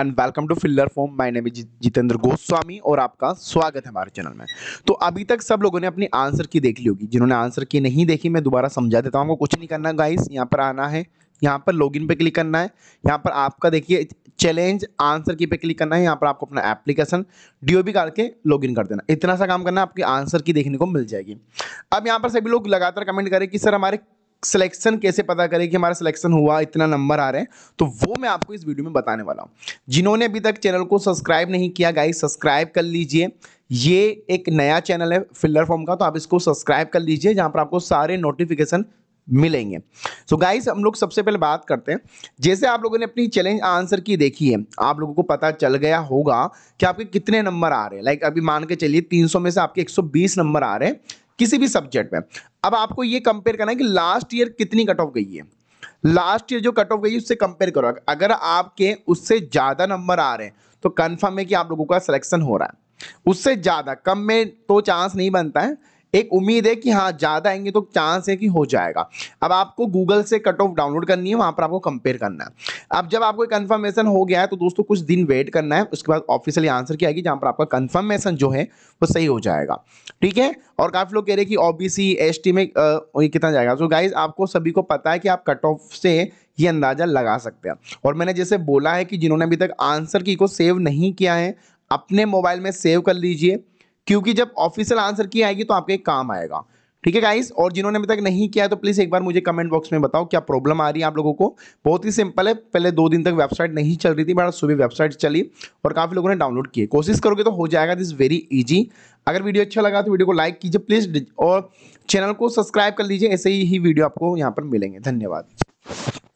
and welcome to filler form my name is Jitendra Goswami और आपका स्वागत है हमारे चैनल में तो अभी तक सब लोगों ने अपनी आंसर की देख ली होगी जिन्होंने आंसर की नहीं देखी मैं दोबारा समझा देता हूँ आपको कुछ नहीं करना गाइस यहाँ पर आना है यहाँ पर लॉगिन पे क्लिक करना है यहाँ पर आपका देखिए चैलेंज आंसर की पे क्लिक करना है यहाँ पर आपको अपना एप्लीकेशन डीओबी करके लॉगिन कर देना इतना सा काम करना आपकी आंसर की देखने को मिल जाएगी अब यहाँ पर सभी लोग लगातार कमेंट करें कि सर हमारे सिलेक्शन कैसे पता करें कि हमारा सिलेक्शन हुआ इतना नंबर आ रहे हैं तो वो मैं आपको इस वीडियो में बताने वाला हूँ जिन्होंने अभी तक चैनल को सब्सक्राइब नहीं किया गाइस सब्सक्राइब कर लीजिए ये एक नया चैनल है फिल्लर फॉर्म का तो आप इसको सब्सक्राइब कर लीजिए जहाँ पर आपको सारे नोटिफिकेशन मिलेंगे सो so गाइस हम लोग सबसे पहले बात करते हैं जैसे आप लोगों ने अपनी चैलेंज आंसर की देखी है आप लोगों को पता चल गया होगा कि आपके कितने नंबर आ रहे हैं लाइक अभी मान के चलिए 300 में से आपके 120 नंबर आ रहे हैं किसी भी सब्जेक्ट में अब आपको ये कंपेयर करना है कि लास्ट ईयर कितनी कट ऑफ गई है लास्ट ईयर जो कट ऑफ गई उससे कंपेयर करो अगर आपके उससे ज़्यादा नंबर आ रहे हैं तो कंफर्म है कि आप लोगों का सिलेक्शन हो रहा है उससे ज़्यादा कम में तो चांस नहीं बनता है एक उम्मीद है कि हाँ ज़्यादा आएंगे तो चांस है कि हो जाएगा अब आपको गूगल से कट ऑफ डाउनलोड करनी है वहाँ पर आपको कंपेयर करना है अब जब आपको कन्फर्मेशन हो गया है तो दोस्तों कुछ दिन वेट करना है उसके बाद ऑफिशियली आंसर किया जहां जहाँ पर आपका कन्फर्मेशन जो है वो सही हो जाएगा ठीक है और काफ़ी लोग कह रहे हैं कि O B C S T में आ, कितना जाएगा तो गाइज आपको सभी को पता है कि आप कट ऑफ से ये अंदाज़ा लगा सकते हैं और मैंने जैसे बोला है कि जिन्होंने अभी तक आंसर की को सेव नहीं किया है अपने मोबाइल में सेव कर लीजिए क्योंकि जब ऑफिशियल आंसर की आएगी तो आपके काम आएगा ठीक है गाइस और जिन्होंने अभी तक नहीं किया है तो प्लीज़ एक बार मुझे कमेंट बॉक्स में बताओ क्या प्रॉब्लम आ रही है आप लोगों को बहुत ही सिंपल है पहले दो दिन तक वेबसाइट नहीं चल रही थी बट सुबह वेबसाइट चली और काफ़ी लोगों ने डाउनलोड किए कोशिश करोगे तो हो जाएगा दिस वेरी ईजी अगर वीडियो अच्छा लगा तो वीडियो को लाइक कीजिए प्लीज़ और चैनल को सब्सक्राइब कर लीजिए ऐसे ही वीडियो आपको यहाँ पर मिलेंगे धन्यवाद